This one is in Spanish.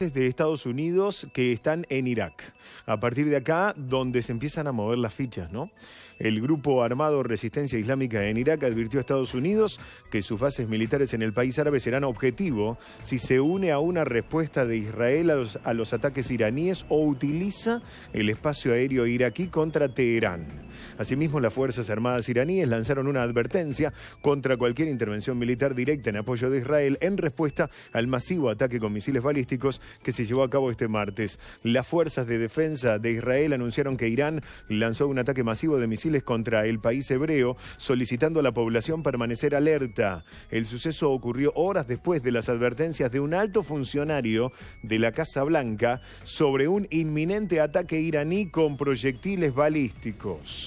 de Estados Unidos que están en Irak. A partir de acá, donde se empiezan a mover las fichas, ¿no? El grupo armado Resistencia Islámica en Irak advirtió a Estados Unidos que sus bases militares en el país árabe serán objetivo si se une a una respuesta de Israel a los, a los ataques iraníes o utiliza el espacio aéreo iraquí contra Teherán. Asimismo, las Fuerzas Armadas iraníes lanzaron una advertencia contra cualquier intervención militar directa en apoyo de Israel en respuesta al masivo ataque con misiles balísticos que se llevó a cabo este martes. Las Fuerzas de Defensa de Israel anunciaron que Irán lanzó un ataque masivo de misiles contra el país hebreo, solicitando a la población permanecer alerta. El suceso ocurrió horas después de las advertencias de un alto funcionario de la Casa Blanca sobre un inminente ataque iraní con proyectiles balísticos.